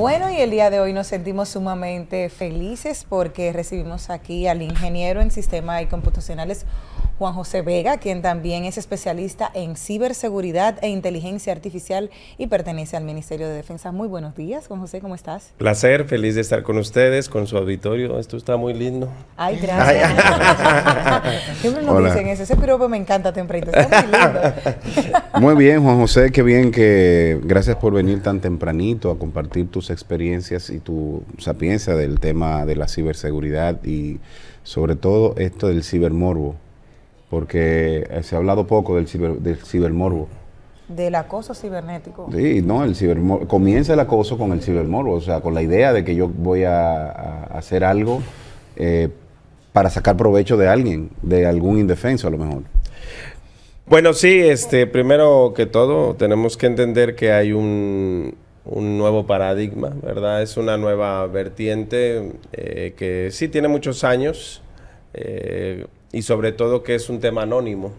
Bueno, y el día de hoy nos sentimos sumamente felices porque recibimos aquí al ingeniero en sistemas y computacionales Juan José Vega, quien también es especialista en ciberseguridad e inteligencia artificial y pertenece al Ministerio de Defensa. Muy buenos días, Juan José, ¿cómo estás? Placer, feliz de estar con ustedes, con su auditorio. Esto está muy lindo. Ay, gracias. Siempre nos dicen eso, ese piropo me encanta tempranito, está muy lindo. muy bien, Juan José, qué bien que gracias por venir tan tempranito a compartir tus experiencias y tu sapiencia del tema de la ciberseguridad y sobre todo esto del cibermorbo porque eh, se ha hablado poco del, del cibermorbo. Del acoso cibernético. Sí, no, el cibermorbo. Comienza el acoso con el cibermorbo, o sea, con la idea de que yo voy a, hacer algo eh, para sacar provecho de alguien, de algún indefenso a lo mejor. Bueno, sí, este, primero que todo, tenemos que entender que hay un, nuevo paradigma, ¿verdad? Es una nueva vertiente eh, que sí tiene muchos años y sobre todo que es un tema anónimo,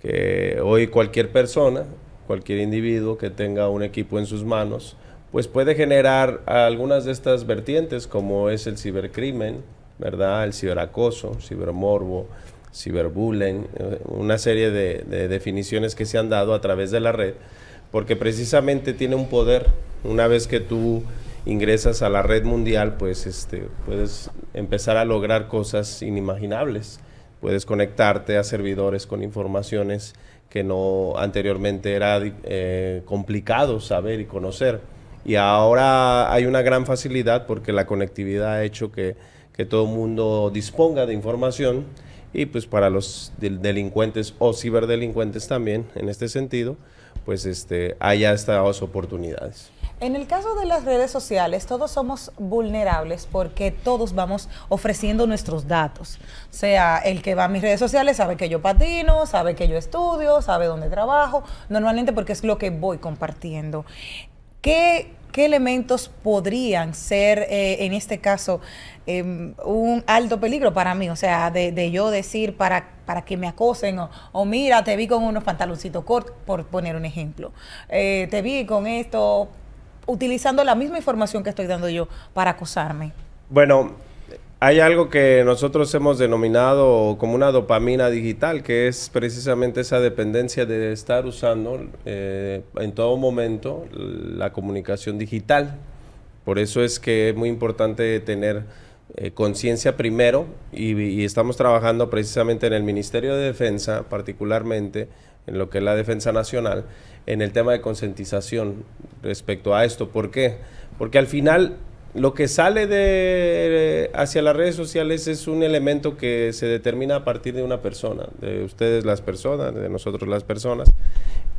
que hoy cualquier persona, cualquier individuo que tenga un equipo en sus manos, pues puede generar algunas de estas vertientes como es el cibercrimen, ¿verdad? El ciberacoso, cibermorbo, ciberbullying, eh, una serie de, definiciones que se han dado a través de la red, porque precisamente tiene un poder. Una vez que tú ingresas a la red mundial, pues este, puedes empezar a lograr cosas inimaginables. Puedes conectarte a servidores con informaciones que no anteriormente era eh, complicado saber y conocer. Y ahora hay una gran facilidad porque la conectividad ha hecho que, todo el mundo disponga de información y pues para los delincuentes o ciberdelincuentes también, en este sentido, pues este, haya estas oportunidades. En el caso de las redes sociales, todos somos vulnerables porque todos vamos ofreciendo nuestros datos. O sea, el que va a mis redes sociales sabe que yo patino, sabe que yo estudio, sabe dónde trabajo, normalmente porque es lo que voy compartiendo. ¿Qué, elementos podrían ser, eh, en este caso, em, un alto peligro para mí? O sea, de, yo decir para, para que me acosen o, mira, te vi con unos pantaloncitos cortos, por poner un ejemplo. Eh, te vi con esto utilizando la misma información que estoy dando yo para acosarme? Bueno, hay algo que nosotros hemos denominado como una dopamina digital, que es precisamente esa dependencia de estar usando eh, en todo momento la comunicación digital. Por eso es que es muy importante tener eh, conciencia primero y, y, estamos trabajando precisamente en el Ministerio de Defensa, particularmente en lo que es la Defensa Nacional, en el tema de concientización respecto a esto. ¿Por qué? Porque al final lo que sale de hacia las redes sociales es un elemento que se determina a partir de una persona, de ustedes las personas, de nosotros las personas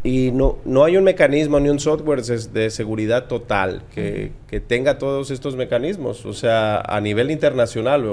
y no, no hay un mecanismo ni un software de seguridad total que, tenga todos estos mecanismos. O sea, a nivel internacional,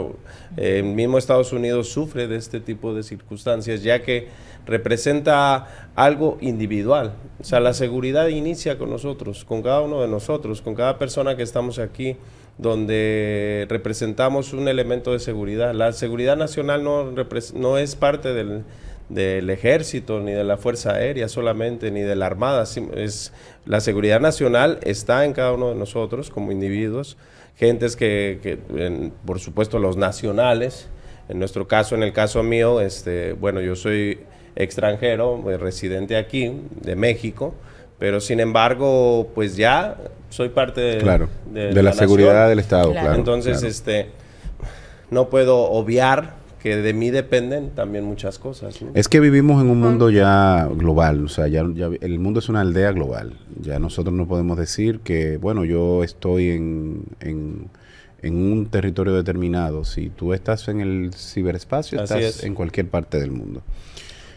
eh, el mismo Estados Unidos sufre de este tipo de circunstancias, ya que representa algo individual. O sea, la seguridad inicia con nosotros, con cada uno de nosotros, con cada persona que estamos aquí donde representamos un elemento de seguridad. La seguridad nacional no, no es parte del, del ejército, ni de la Fuerza Aérea solamente, ni de la Armada. Es, la seguridad nacional está en cada uno de nosotros como individuos, gentes que, por supuesto, los nacionales. En nuestro caso, en el caso mío, este, bueno, yo soy extranjero, eh, residente aquí, de México, pero sin embargo, pues ya soy parte de, claro, de, la, seguridad del Estado. Claro, Entonces, este, no puedo obviar que de mí dependen también muchas cosas. Es que vivimos en un mundo ya global, o sea, ya, el mundo es una aldea global. Ya nosotros no podemos decir que, bueno, yo estoy en, un territorio determinado. Si tú estás en el ciberespacio, estás en cualquier parte del mundo.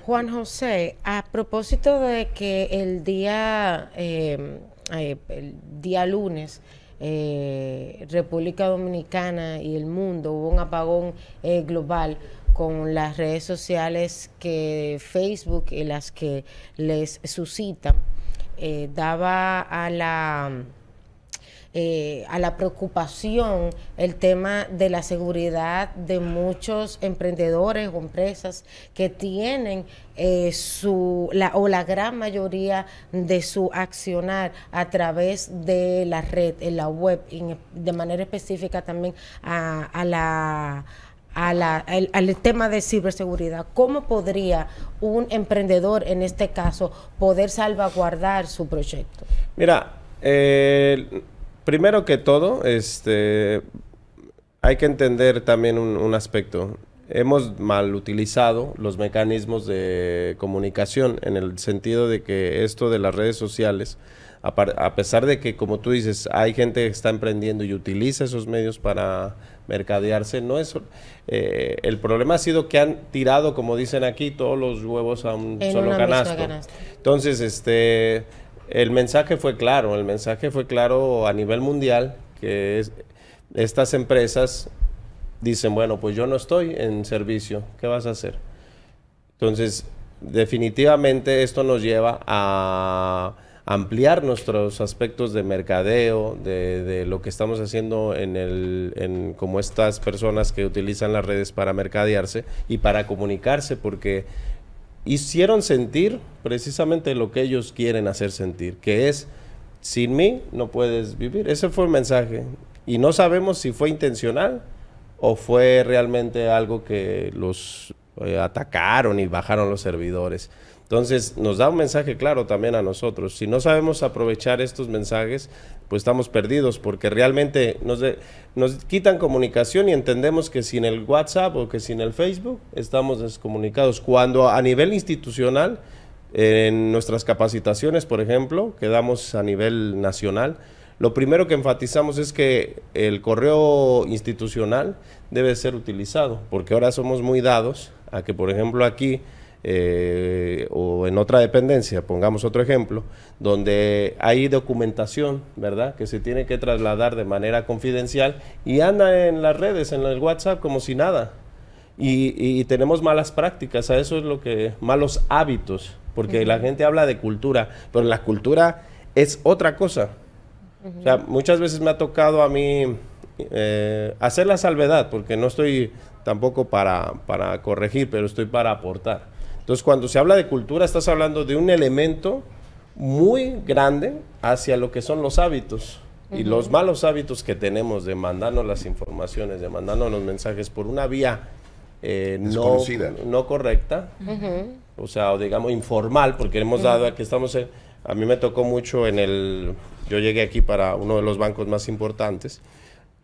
Juan José, a propósito de que el día, eh, eh, el día lunes eh, República Dominicana y el mundo, hubo un apagón eh, global con las redes sociales que Facebook y las que les suscitan, eh, daba a la eh, a la preocupación el tema de la seguridad de muchos emprendedores o empresas que tienen eh, su la, o la gran mayoría de su accionar a través de la red, en la web, de manera específica también a, la a la, al, tema de ciberseguridad. ¿Cómo podría un emprendedor, en este caso, poder salvaguardar su proyecto? Mira, eh, primero que todo, este, hay que entender también un, aspecto. Hemos mal utilizado los mecanismos de comunicación en el sentido de que esto de las redes sociales, a, pesar de que, como tú dices, hay gente que está emprendiendo y utiliza esos medios para mercadearse. No es, eh, el problema ha sido que han tirado, como dicen aquí, todos los huevos a un solo canasto. Entonces, este, el mensaje fue claro, el mensaje fue claro a nivel mundial, que estas empresas dicen, bueno, pues yo no estoy en servicio, ¿qué vas a hacer? Entonces, definitivamente esto nos lleva a ampliar nuestros aspectos de mercadeo, de, lo que estamos haciendo en el, como estas personas que utilizan las redes para mercadearse y para comunicarse, porque hicieron sentir precisamente lo que ellos quieren hacer sentir, que es, sin mí no puedes vivir. Ese fue el mensaje. Y no sabemos si fue intencional o fue realmente algo que los eh, atacaron y bajaron los servidores. Entonces nos da un mensaje claro también a nosotros. Si no sabemos aprovechar estos mensajes, pues estamos perdidos porque realmente nos, nos quitan comunicación y entendemos que sin el WhatsApp o que sin el Facebook estamos descomunicados. Cuando a nivel institucional, en nuestras capacitaciones, por ejemplo, que damos a nivel nacional, lo primero que enfatizamos es que el correo institucional debe ser utilizado porque ahora somos muy dados a que, por ejemplo, aquí eh, o en otra dependencia, pongamos otro ejemplo, donde hay documentación, ¿verdad? Que se tiene que trasladar de manera confidencial y anda en las redes, en el WhatsApp, como si nada. Y, tenemos malas prácticas, a eso es lo que, malos hábitos, porque la gente habla de cultura, pero la cultura es otra cosa. O sea, muchas veces me ha tocado a mí eh, hacer la salvedad, porque no estoy tampoco para, para corregir, pero estoy para aportar. Entonces, cuando se habla de cultura, estás hablando de un elemento muy grande hacia lo que son los hábitos. Y los malos hábitos que tenemos de mandarnos las informaciones, de mandarnos los mensajes por una vía eh, no, no, correcta, o sea, digamos informal, porque hemos dado aquí estamos a mí me tocó mucho en el. Yo llegué aquí para uno de los bancos más importantes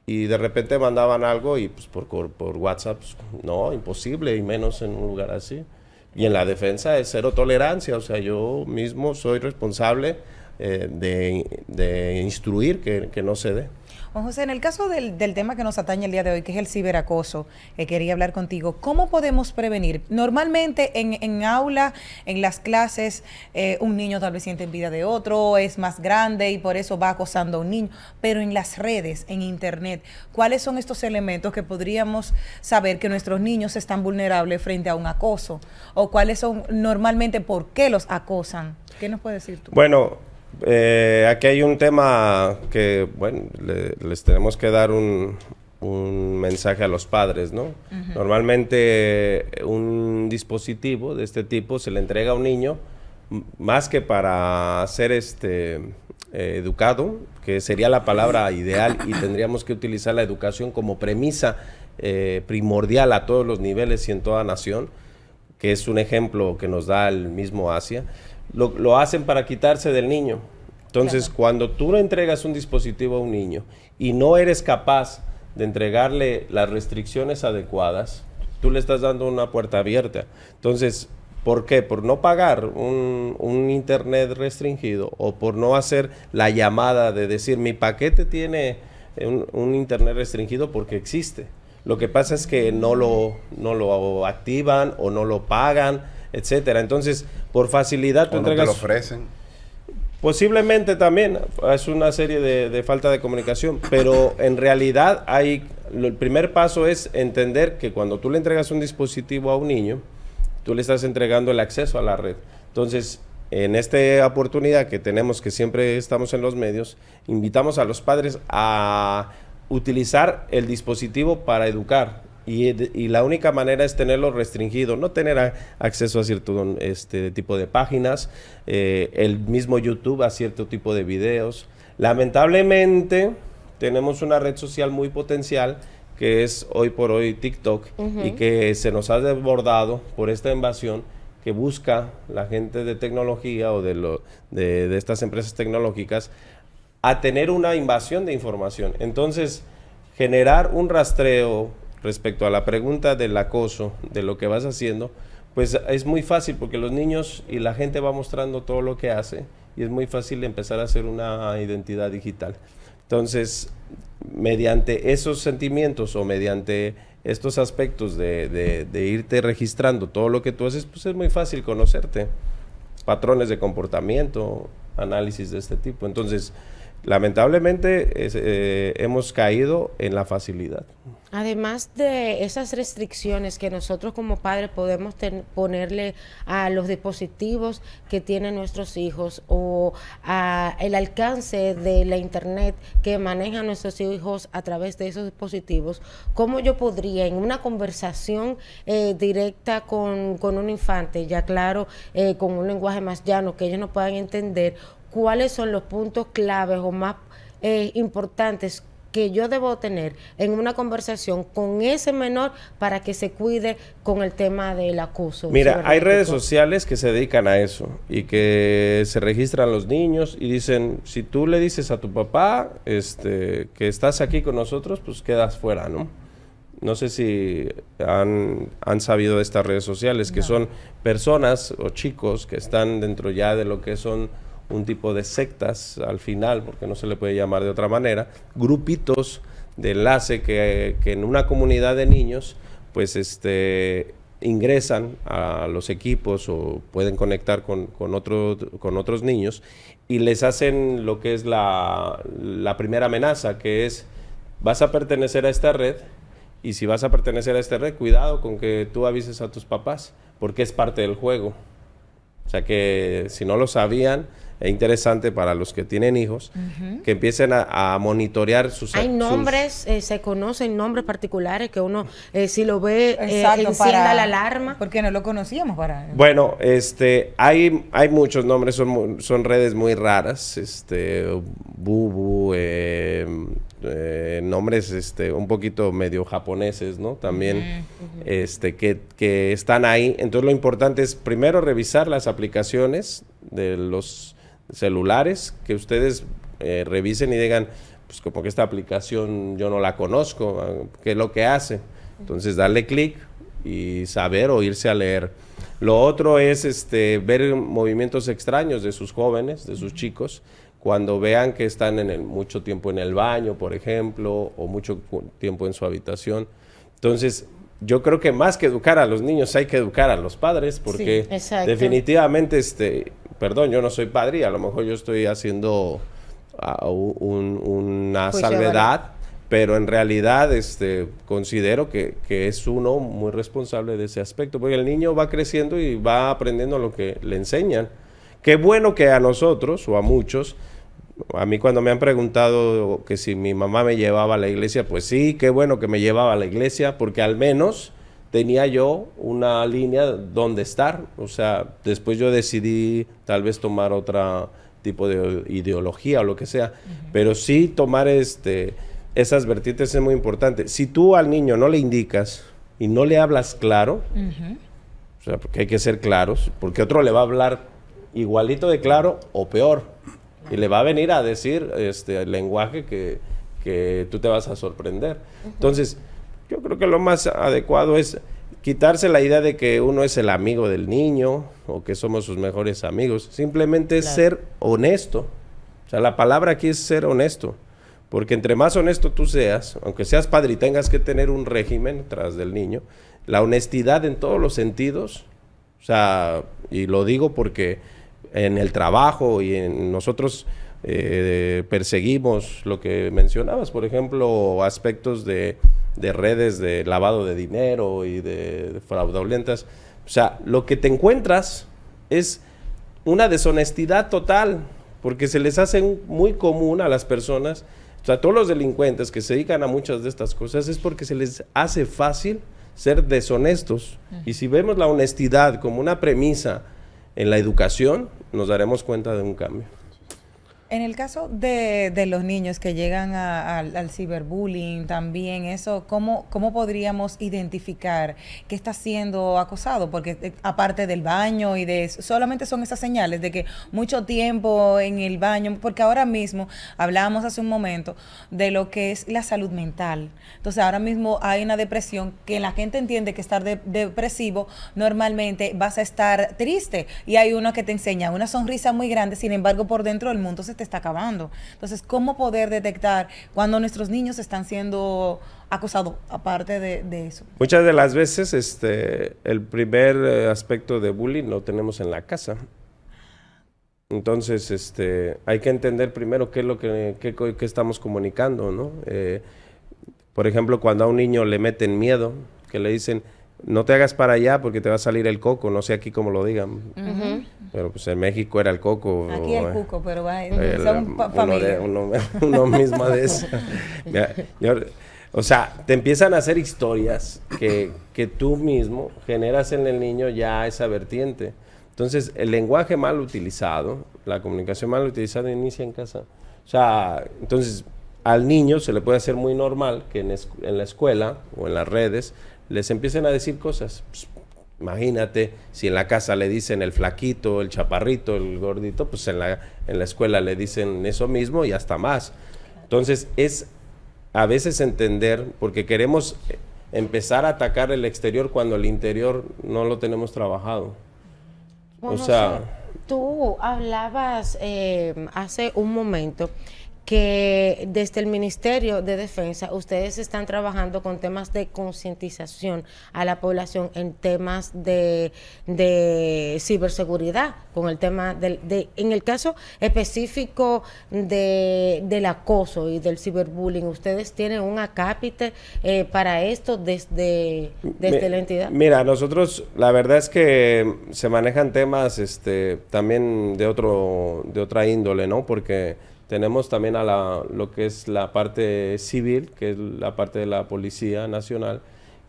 y de repente mandaban algo y pues por, WhatsApp, pues, no, imposible, y menos en un lugar así. Y en la defensa es cero tolerancia, o sea, yo mismo soy responsable eh, de, de, instruir que, que no se dé. Juan José, en el caso del, tema que nos atañe el día de hoy, que es el ciberacoso, eh, quería hablar contigo. ¿Cómo podemos prevenir? Normalmente en, aula, en las clases, eh, un niño tal vez siente envidia de otro, es más grande y por eso va acosando a un niño, pero en las redes, en internet, ¿cuáles son estos elementos que podríamos saber que nuestros niños están vulnerables frente a un acoso? ¿O cuáles son normalmente por qué los acosan? ¿Qué nos puedes decir tú? Bueno, eh, aquí hay un tema que, bueno, les tenemos que dar un, mensaje a los padres, ¿no? Normalmente un dispositivo de este tipo se le entrega a un niño más que para ser este eh, educado, que sería la palabra ideal y tendríamos que utilizar la educación como premisa eh, primordial a todos los niveles y en toda nación, que es un ejemplo que nos da el mismo Asia lo, hacen para quitarse del niño. Entonces, cuando tú le entregas un dispositivo a un niño y no eres capaz de entregarle las restricciones adecuadas, tú le estás dando una puerta abierta. Entonces, ¿por qué? Por no pagar un, internet restringido o por no hacer la llamada de decir, mi paquete tiene eh, un, internet restringido porque existe. Lo que pasa es que no lo activan o no lo pagan etcétera. Entonces, por facilidad lo ofrecen. Posiblemente también ah, es una serie de, de, falta de comunicación, pero en realidad hay el primer paso es entender que cuando tú le entregas un dispositivo a un niño, tú le estás entregando el acceso a la red. Entonces, en esta oportunidad que tenemos, que siempre estamos en los medios, invitamos a los padres a utilizar el dispositivo para educar, y, la única manera es tenerlo restringido, no tener acceso a cierto este, tipo de páginas, eh, el mismo YouTube a cierto tipo de videos. Lamentablemente tenemos una red social muy potencial que es hoy por hoy TikTok y que se nos ha desbordado por esta invasión que busca la gente de tecnología o de estas empresas tecnológicas a tener una invasión de información. Entonces, generar un rastreo, respecto a la pregunta del acoso, de lo que vas haciendo, pues es muy fácil porque los niños y la gente va mostrando todo lo que hace y es muy fácil empezar a hacer una identidad digital. Entonces, mediante esos sentimientos o mediante estos aspectos de, irte registrando todo lo que tú haces, pues es muy fácil conocerte. Patrones de comportamiento, análisis de este tipo. Entonces, lamentablemente eh, hemos caído en la facilidad. Además de esas restricciones que nosotros como padres podemos ponerle a los dispositivos que tienen nuestros hijos o a el alcance de la internet que manejan nuestros hijos a través de esos dispositivos, ¿cómo yo podría en una conversación eh, directa con, con, un infante, ya claro, eh, con un lenguaje más llano que ellos no puedan entender, cuáles son los puntos claves o más eh, importantes que yo debo tener en una conversación con ese menor para que se cuide con el tema del acoso. Mira, hay redes sociales que se dedican a eso y que se registran los niños y dicen, si tú le dices a tu papá este, que estás aquí con nosotros, pues quedas fuera, ¿no? No sé si han, sabido de estas redes sociales, que son personas o chicos que están dentro ya de lo que son un tipo de sectas al final, porque no se le puede llamar de otra manera, grupitos de enlace que, en una comunidad de niños, pues este ingresan a los equipos o pueden conectar con, con, con otros niños y les hacen lo que es la, la primera amenaza, que es vas a pertenecer a esta red y si vas a pertenecer a esta red, cuidado con que tú avises a tus papás, porque es parte del juego. O sea que si no lo sabían, es interesante para los que tienen hijos, que empiecen a, monitorear sus... Hay nombres, eh, se conocen nombres particulares que uno, eh, si lo ve, eh, encienda la alarma. Porque no lo conocíamos para... Bueno, este, hay, hay muchos nombres, son, redes muy raras, este, Bubu, em, nombres este, un poquito medio japoneses, ¿no? También, este, que están ahí. Entonces lo importante es primero revisar las aplicaciones de los celulares que ustedes eh, revisen y digan, pues como que esta aplicación yo no la conozco, ah, ¿qué es lo que hace? Entonces darle clic y saber o irse a leer. Lo otro es este, ver movimientos extraños de sus jóvenes, de sus chicos, cuando vean que están en el, mucho tiempo en el baño, por ejemplo, o mucho tiempo en su habitación. Entonces, yo creo que más que educar a los niños hay que educar a los padres porque definitivamente este perdón, yo no soy padre a lo mejor yo estoy haciendo ah, una salvedad, pero en realidad este, considero que, que, es uno muy responsable de ese aspecto, porque el niño va creciendo y va aprendiendo lo que le enseñan. Qué bueno que a nosotros o a muchos, a mí cuando me han preguntado que si mi mamá me llevaba a la iglesia, pues sí, qué bueno que me llevaba a la iglesia, porque al menos tenía yo una línea donde estar. O sea, después yo decidí tal vez tomar otro tipo de ideología o lo que sea. Pero sí tomar este, esas vertientes es muy importante. Si tú al niño no le indicas y no le hablas claro, o sea, porque hay que ser claros, porque otro le va a hablar igualito de claro o peor. Y le va a venir a decir este, el lenguaje que, que tú te vas a sorprender. Entonces, yo creo que lo más adecuado es quitarse la idea de que uno es el amigo del niño o que somos sus mejores amigos. Simplemente es ser honesto. O sea, la palabra aquí es ser honesto. Porque entre más honesto tú seas, aunque seas padre y tengas que tener un régimen tras del niño, la honestidad en todos los sentidos, o sea, y lo digo porque en el trabajo y en nosotros eh, perseguimos lo que mencionabas, por ejemplo, aspectos de, redes de lavado de dinero y de, fraudulentas. O sea, lo que te encuentras es una deshonestidad total, porque se les hace muy común a las personas, o sea, todos los delincuentes que se dedican a muchas de estas cosas es porque se les hace fácil ser deshonestos. Y si vemos la honestidad como una premisa en la educación, nos daremos cuenta de un cambio. En el caso de, los niños que llegan al ciberbullying, también eso, ¿cómo, ¿cómo podríamos identificar que está siendo acosado? Porque eh, aparte del baño y de eso, solamente son esas señales de que mucho tiempo en el baño, porque ahora mismo hablábamos hace un momento de lo que es la salud mental. Entonces ahora mismo hay una depresión que la gente entiende que estar depresivo normalmente vas a estar triste y hay uno que te enseña una sonrisa muy grande, sin embargo por dentro del mundo se te está acabando. Entonces, ¿cómo poder detectar cuando nuestros niños están siendo acosados, aparte de, eso? Muchas de las veces este, el primer eh, aspecto de bullying lo tenemos en la casa. Entonces, este, hay que entender primero qué es lo que, estamos comunicando, ¿no? Eh, por ejemplo, cuando a un niño le meten miedo, que le dicen, no te hagas para allá porque te va a salir el coco, no sé aquí cómo lo digan. Pero pues en México era el coco. Aquí el eh, cuco, pero va, uno mismo de eso. o sea, te empiezan a hacer historias que, tú mismo generas en el niño ya esa vertiente. Entonces, el lenguaje mal utilizado, la comunicación mal utilizada inicia en casa. O sea, entonces al niño se le puede hacer muy normal que en, la escuela o en las redes les empiecen a decir cosas. Pues, Imagínate, si en la casa le dicen el flaquito, el chaparrito, el gordito, pues en la, en la escuela le dicen eso mismo y hasta más. Entonces es a veces entender, porque queremos eh, empezar a atacar el exterior cuando el interior no lo tenemos trabajado. o sea... Tú hablabas eh, hace un momento que desde el Ministerio de Defensa ustedes están trabajando con temas de concientización a la población en temas de, de ciberseguridad, con el tema del, de, en el caso específico de, del acoso y del ciberbullying, ustedes tienen un acápite eh, para esto desde, la entidad. Mira, nosotros la verdad es que se manejan temas este, también de otro de otra índole, ¿no? Porque tenemos también a lo que es la parte civil, que es la parte de la Policía Nacional,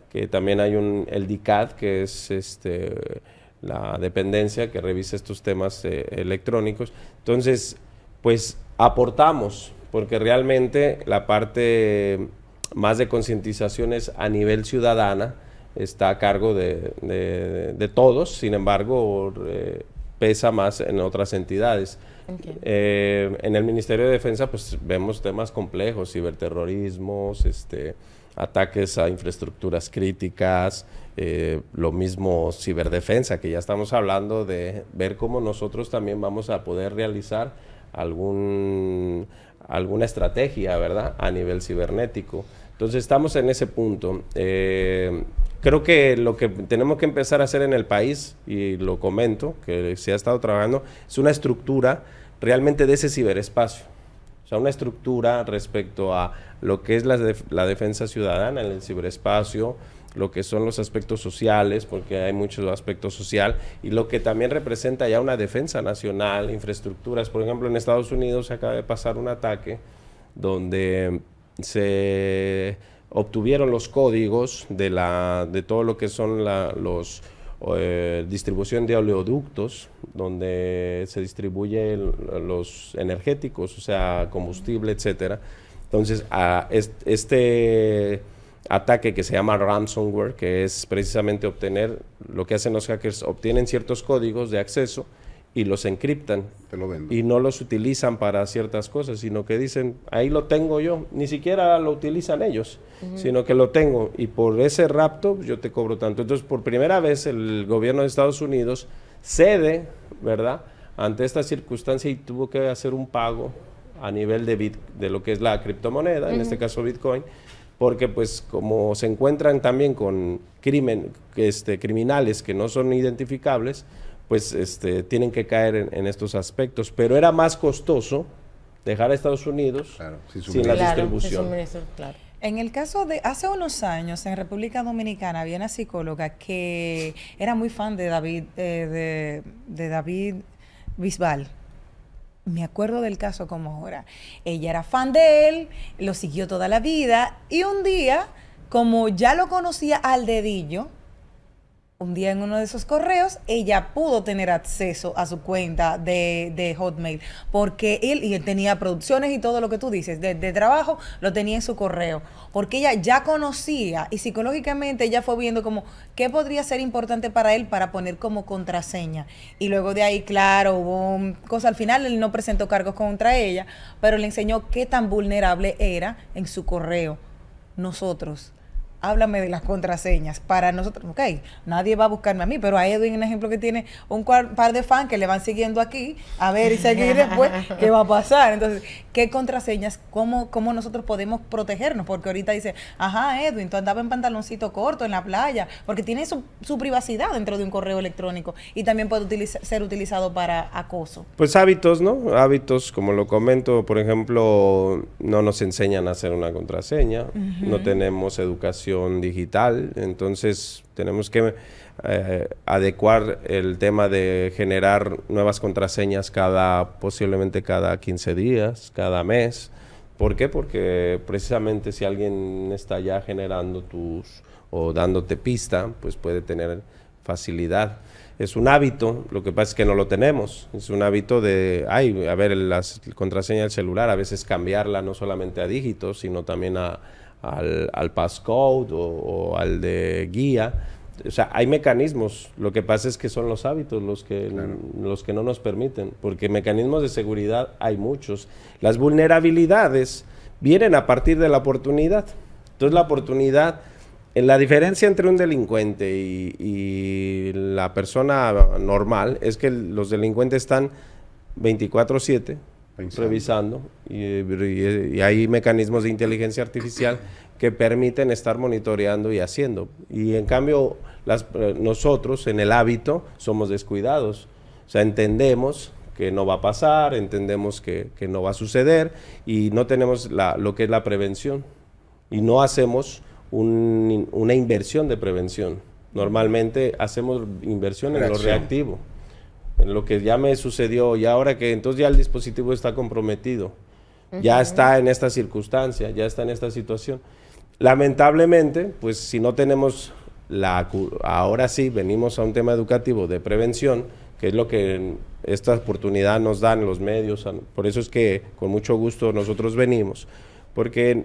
que también hay un, el DICAD, que es este, la dependencia que revisa estos temas eh, electrónicos. Entonces, pues aportamos, porque realmente la parte más de concientización es a nivel ciudadana, está a cargo de, todos, sin embargo, eh, pesa más en otras entidades. Eh, en el Ministerio de Defensa, pues vemos temas complejos, ciberterrorismos, este, ataques a infraestructuras críticas, eh, lo mismo ciberdefensa, que ya estamos hablando de ver cómo nosotros también vamos a poder realizar algún, alguna estrategia, ¿verdad?, a nivel cibernético. Entonces estamos en ese punto. Eh, creo que lo que tenemos que empezar a hacer en el país, y lo comento, que se ha estado trabajando, es una estructura realmente de ese ciberespacio. O sea, una estructura respecto a lo que es la, la defensa ciudadana en el ciberespacio, lo que son los aspectos sociales, porque hay muchos aspectos social, y lo que también representa ya una defensa nacional, infraestructuras. Por ejemplo, en Estados Unidos se acaba de pasar un ataque donde se obtuvieron los códigos de, la, de todo lo que son los eh, distribución de oleoductos, donde se distribuyen los energéticos, o sea, combustible, etcétera. Entonces, a este ataque que se llama ransomware, que es precisamente obtener, lo que hacen los hackers, obtienen ciertos códigos de acceso, y los encriptan. Te y no los utilizan para ciertas cosas, sino que dicen, ahí lo tengo yo. Ni siquiera lo utilizan ellos, sino que lo tengo. Y por ese rapto yo te cobro tanto. Entonces, por primera vez el gobierno de Estados Unidos cede, ¿verdad? Ante esta circunstancia y tuvo que hacer un pago a nivel de, de lo que es la criptomoneda, en este caso Bitcoin, porque pues como se encuentran también con crimen, este, criminales que no son identificables, pues este, tienen que caer en, estos aspectos. Pero era más costoso dejar a Estados Unidos sin, la distribución. En el caso de hace unos años en República Dominicana había una psicóloga que era muy fan de David, eh, de David Bisbal me acuerdo del caso como ahora. Ella era fan de él, lo siguió toda la vida y un día, como ya lo conocía al dedillo, un día en uno de esos correos, ella pudo tener acceso a su cuenta de, Hotmail, porque él, y él tenía producciones y todo lo que tú dices, de, de, trabajo lo tenía en su correo, porque ella ya conocía y psicológicamente ella fue viendo como qué podría ser importante para él para poner como contraseña. Y luego de ahí, claro, hubo cosa al final él no presentó cargos contra ella, pero le enseñó qué tan vulnerable era en su correo. Nosotros háblame de las contraseñas para nosotros. Ok, nadie va a buscarme a mí, pero a Edwin, un ejemplo que tiene un par de fans que le van siguiendo aquí, a ver y seguir después, ¿qué va a pasar? Entonces, ¿qué contraseñas? ¿Cómo, cómo nosotros podemos protegernos? Porque ahorita dice, ajá, Edwin, tú andabas en pantaloncito corto en la playa, porque tiene su, privacidad dentro de un correo electrónico y también puede ser utilizado para acoso. Pues hábitos, ¿no? Hábitos, como lo comento, por ejemplo, no nos enseñan a hacer una contraseña, no tenemos educación digital, entonces tenemos que eh, adecuar el tema de generar nuevas contraseñas cada, posiblemente cada 15 días, cada mes. ¿Por qué? Porque precisamente si alguien está ya generando tus o dándote pista, pues puede tener facilidad. Es un hábito, lo que pasa es que no lo tenemos. Es un hábito de, ay, a ver, las contraseña del celular, a veces cambiarla no solamente a dígitos, sino también a, al, al passcode o, al de guía. O sea, hay mecanismos. Lo que pasa es que son los hábitos los que, los que no nos permiten, porque mecanismos de seguridad hay muchos. Las vulnerabilidades vienen a partir de la oportunidad. Entonces la oportunidad, en la diferencia entre un delincuente y, y la persona normal es que los delincuentes están 24/7 Pensando. revisando y, hay mecanismos de inteligencia artificial que permiten estar monitoreando y haciendo. Y en cambio, las, nosotros en el hábito somos descuidados. O sea, entendemos que no va a pasar, entendemos que, no va a suceder y no tenemos lo que es la prevención. Y no hacemos una inversión de prevención. Normalmente hacemos inversión en lo reactivo en lo que ya me sucedió y ahora que entonces ya el dispositivo está comprometido, ya está en esta circunstancia, ya está en esta situación. Lamentablemente, pues si no tenemos la ahora sí venimos a un tema educativo de prevención, que es lo que esta oportunidad nos dan los medios, por eso es que con mucho gusto nosotros venimos, porque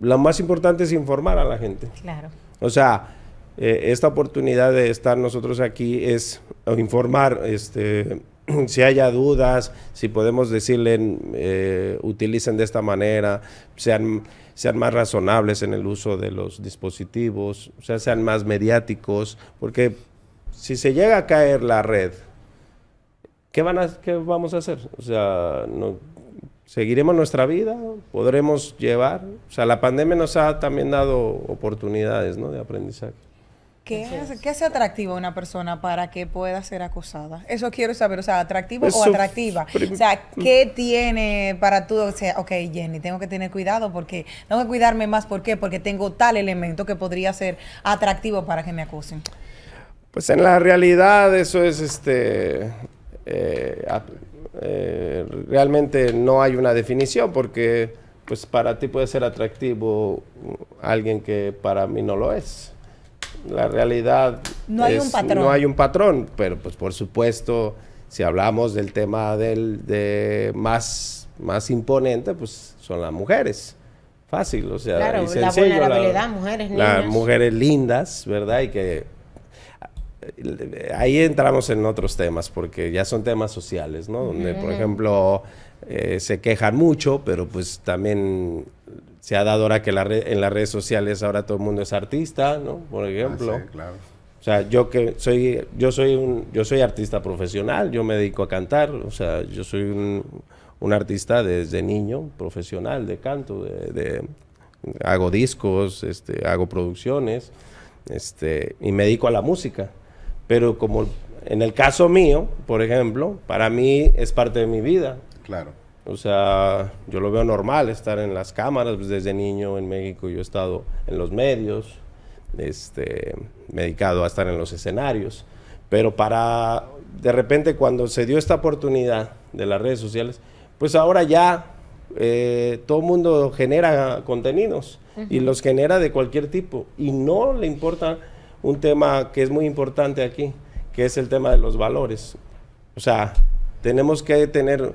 lo más importante es informar a la gente. Claro. O sea, eh, esta oportunidad de estar nosotros aquí es informar, este, si haya dudas, si podemos decirle, eh, utilicen de esta manera, sean, sean más razonables en el uso de los dispositivos, o sea, sean más mediáticos, porque si se llega a caer la red, ¿qué, van a, qué vamos a hacer? O sea, ¿seguiremos nuestra vida? ¿Podremos llevar? O sea, la pandemia nos ha también dado oportunidades de aprendizaje. ¿Qué es hace, a una persona para que pueda ser acusada? Eso quiero saber, o sea, atractivo o atractiva. O sea, mm. ¿qué tiene para tú? O sea, ok, Jenny, tengo que tener cuidado porque tengo que cuidarme más. ¿Por qué? Porque tengo tal elemento que podría ser atractivo para que me acusen. Pues en la realidad eso es este... Eh, eh, realmente no hay una definición porque pues para ti puede ser atractivo alguien que para mí no lo es la realidad no hay un patrón. No hay un patrón, pero pues por supuesto, si hablamos del tema del, de más, más imponente, pues son las mujeres. Fácil, o sea, claro, la vulnerabilidad, mujeres Las mujeres lindas, ¿verdad? Y que ahí entramos en otros temas, porque ya son temas sociales, ¿no? Donde, por ejemplo, eh, se quejan mucho, pero pues también se ha dado ahora que la en las redes sociales ahora todo el mundo es artista, ¿no? Por ejemplo. Ah, sí, claro. O sea, yo que soy, yo soy un, yo soy artista profesional, yo me dedico a cantar, o sea, yo soy un, artista desde niño, profesional de canto, de, de, hago discos, este, hago producciones, este, y me dedico a la música. Pero como en el caso mío, por ejemplo, para mí es parte de mi vida. Claro. O sea, yo lo veo normal estar en las cámaras. Pues desde niño en México yo he estado en los medios, este, medicado dedicado a estar en los escenarios. Pero para, de repente cuando se dio esta oportunidad de las redes sociales, pues ahora ya eh, todo el mundo genera contenidos y los genera de cualquier tipo. Y no le importa un tema que es muy importante aquí, que es el tema de los valores. O sea, tenemos que tener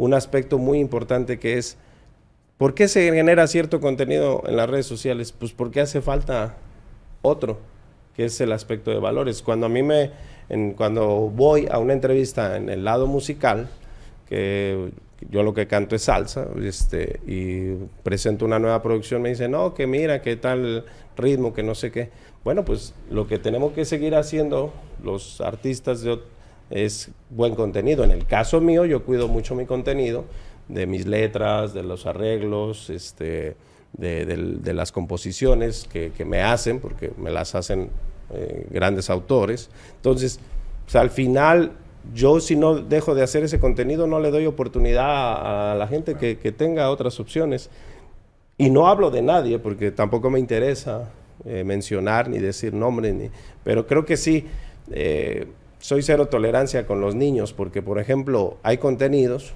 un aspecto muy importante que es, ¿por qué se genera cierto contenido en las redes sociales? Pues porque hace falta otro, que es el aspecto de valores. Cuando a mí me, en, cuando voy a una entrevista en el lado musical, que yo lo que canto es salsa, este, y presento una nueva producción, me dicen, no, que mira, qué tal ritmo, que no sé qué. Bueno, pues lo que tenemos que seguir haciendo los artistas de es buen contenido. En el caso mío, yo cuido mucho mi contenido, de mis letras, de los arreglos, este, de, las composiciones que, me hacen, porque me las hacen eh, grandes autores. Entonces, pues, al final, yo si no dejo de hacer ese contenido, no le doy oportunidad a, la gente que, tenga otras opciones. Y no hablo de nadie porque tampoco me interesa eh, mencionar ni decir nombres, ni, pero creo que sí, eh, soy cero tolerancia con los niños porque, por ejemplo, hay contenidos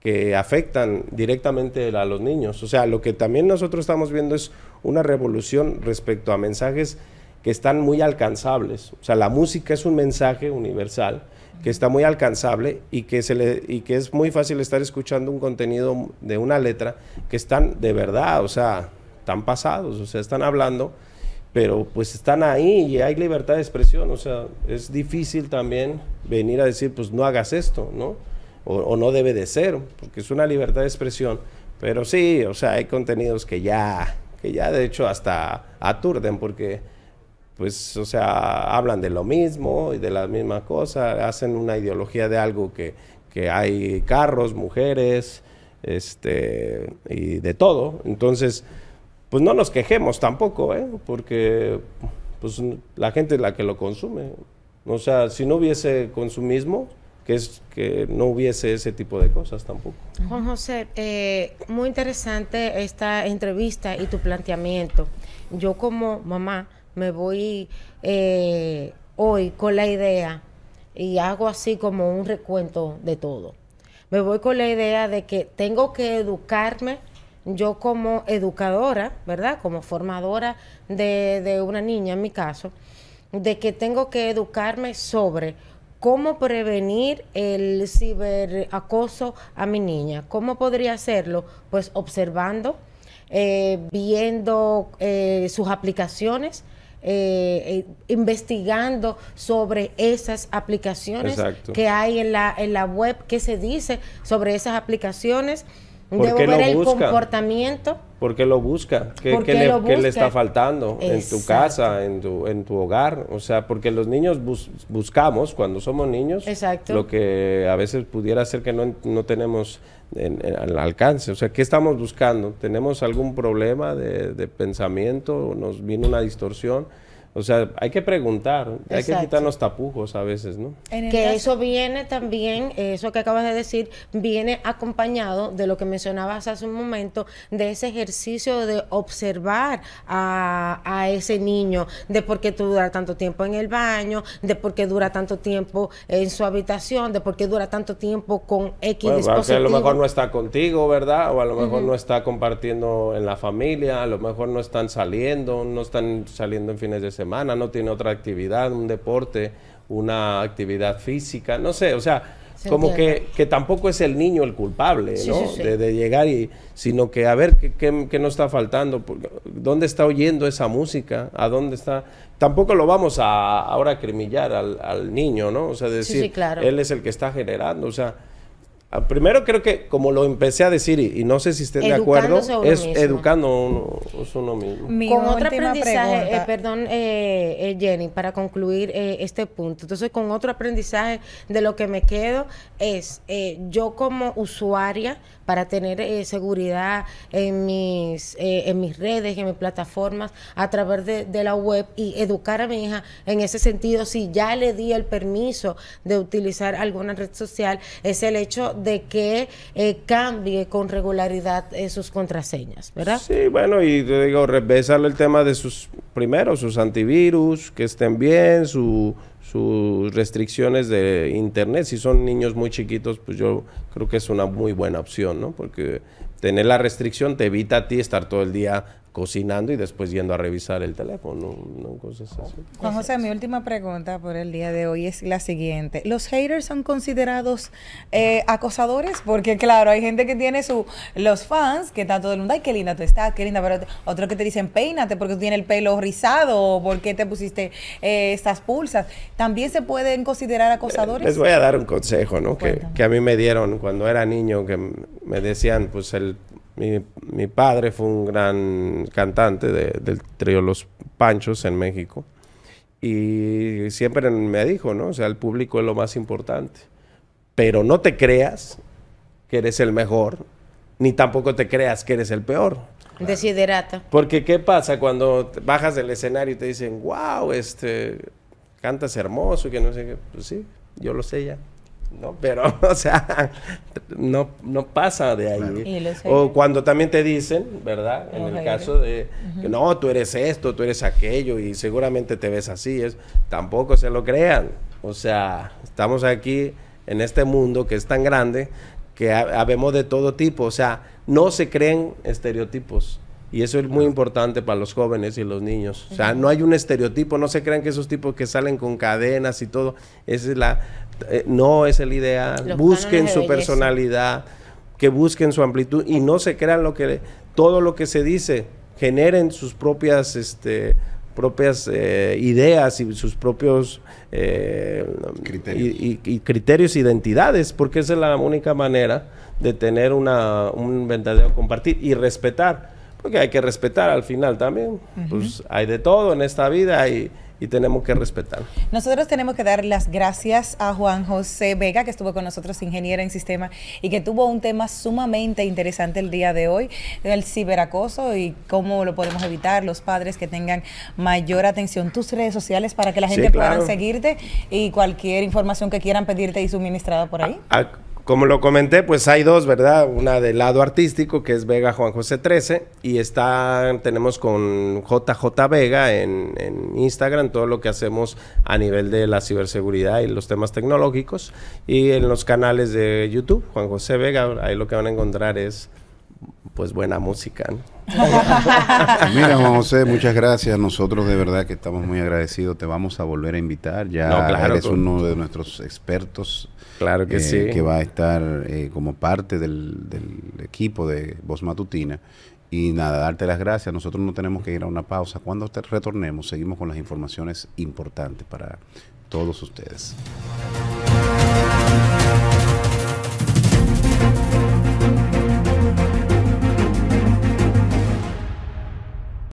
que afectan directamente a los niños. O sea, lo que también nosotros estamos viendo es una revolución respecto a mensajes que están muy alcanzables. O sea, la música es un mensaje universal que está muy alcanzable y que, se y que es muy fácil estar escuchando un contenido de una letra que están de verdad, o sea, están pasados, o sea, están hablando pero pues están ahí y hay libertad de expresión, o sea, es difícil también venir a decir, pues no hagas esto, ¿no? O, no debe de ser, porque es una libertad de expresión, pero sí, o sea, hay contenidos que ya, que ya de hecho hasta aturden, porque pues, o sea, hablan de lo mismo y de la misma cosa, hacen una ideología de algo que, que hay carros, mujeres, este, y de todo, entonces pues no nos quejemos tampoco, ¿eh? porque pues, la gente es la que lo consume. O sea, si no hubiese consumismo, que es que no hubiese ese tipo de cosas tampoco. Juan José, eh, muy interesante esta entrevista y tu planteamiento. Yo como mamá me voy eh, hoy con la idea y hago así como un recuento de todo. Me voy con la idea de que tengo que educarme yo como educadora, ¿verdad? Como formadora de, de una niña en mi caso, de que tengo que educarme sobre cómo prevenir el ciberacoso a mi niña. ¿Cómo podría hacerlo? Pues observando, eh, viendo eh, sus aplicaciones. Eh, investigando sobre esas aplicaciones que hay en la, en la web, qué se dice sobre esas aplicaciones, ¿Por qué lo busca? comportamiento. ¿Por qué lo busca? ¿Qué, le, está faltando en tu casa, en tu, hogar? O sea, porque los niños buscamos cuando somos niños lo que a veces pudiera ser que no, tenemos al alcance. O sea, ¿qué estamos buscando? ¿Tenemos algún problema de pensamiento? ¿Nos viene una distorsión? O sea, hay que preguntar, hay que quitarnos tapujos a veces, ¿no? Que eso viene también, eso que acabas de decir, viene acompañado de lo que mencionabas hace un momento, de ese ejercicio de observar a, ese niño, de por qué dura tanto tiempo en el baño, de por qué dura tanto tiempo en su habitación, de por qué dura tanto tiempo con X bueno, A lo mejor no está contigo, ¿verdad? O a lo mejor no está compartiendo en la familia, a lo mejor no están saliendo, no están saliendo en fines de semana no tiene otra actividad, un deporte, una actividad física, no sé, o sea, como que, tampoco es el niño el culpable, ¿no? De, llegar y, sino que a ver qué, qué, nos está faltando, dónde está oyendo esa música, a dónde está. Tampoco lo vamos a ahora a al, al, niño, ¿no? O sea, decir, él es el que está generando, o sea. Ah, primero creo que, como lo empecé a decir, y, no sé si estén de acuerdo, es educando uno, uno mismo. con otro aprendizaje, eh, perdón, eh, eh, Jenny, para concluir eh, este punto. Entonces, con otro aprendizaje de lo que me quedo es, yo como usuaria, para tener seguridad en mis, en mis redes, en mis plataformas, a través de, de la web y educar a mi hija en ese sentido, si ya le di el permiso de utilizar alguna red social, es el hecho de que eh, cambie con regularidad eh, sus contraseñas, ¿verdad? Sí, bueno, y te digo, revisarle el tema de sus, primero, sus antivirus, que estén bien, sus restricciones de internet. Si son niños muy chiquitos, pues yo creo que es una muy buena opción, ¿no? Porque tener la restricción te evita a ti estar todo el día cocinando y después yendo a revisar el teléfono, no, Juan José, mi última pregunta por el día de hoy es la siguiente. ¿Los haters son considerados eh, acosadores? Porque claro, hay gente que tiene su los fans, que está todo el mundo, ay, qué linda tú estás, qué linda, pero otros que te dicen, peínate porque tú tienes el pelo rizado o porque te pusiste eh, estas pulsas. ¿También se pueden considerar acosadores? Les voy a dar un consejo, ¿no? que, a mí me dieron cuando era niño, que me decían, pues el, mi, padre fue un gran cantante del trío Los Panchos en México y siempre me dijo, ¿no? O sea, el público es lo más importante. Pero no te creas que eres el mejor, ni tampoco te creas que eres el peor. Desiderata. Porque ¿qué pasa cuando bajas del escenario y te dicen, wow, este, cantas hermoso, que no sé qué? Pues sí, yo lo sé ya. ¿no? Pero, o sea, no, no pasa de ahí. O cuando también te dicen, ¿verdad? En el caso de no, tú eres esto, tú eres aquello y seguramente te ves así, es, tampoco se lo crean. O sea, estamos aquí en este mundo que es tan grande que habemos de todo tipo, o sea, no se creen estereotipos. Y eso es muy importante para los jóvenes y los niños. O sea, no hay un estereotipo, no se crean que esos tipos que salen con cadenas y todo, esa es la eh, no es el ideal. busquen su personalidad, que busquen su amplitud y no se crean lo que todo lo que se dice, generen sus propias este propias eh, ideas y sus propios eh, criterios. Y, identidades, porque esa es la única manera de tener una, un verdadero compartir y respetar, porque hay que respetar al final también, pues hay de todo en esta vida y y tenemos que respetar. Nosotros tenemos que dar las gracias a Juan José Vega, que estuvo con nosotros, ingeniero en sistema, y que tuvo un tema sumamente interesante el día de hoy, el ciberacoso y cómo lo podemos evitar, los padres que tengan mayor atención, tus redes sociales para que la gente pueda seguirte y cualquier información que quieran pedirte y suministrada por ahí. Como lo comenté, pues hay dos, ¿verdad? Una del lado artístico, que es Vega Juan José 13, y está, tenemos con JJ Vega en, en Instagram todo lo que hacemos a nivel de la ciberseguridad y los temas tecnológicos, y en los canales de YouTube, Juan José Vega, ahí lo que van a encontrar es pues buena música. Mira, Juan José, muchas gracias. Nosotros de verdad que estamos muy agradecidos. Te vamos a volver a invitar. Ya eres uno de nuestros expertos. Claro que eh, sí. Que va a estar eh, como parte del, equipo de Voz Matutina. Y nada, darte las gracias. Nosotros no tenemos que ir a una pausa. Cuando retornemos, seguimos con las informaciones importantes para todos ustedes.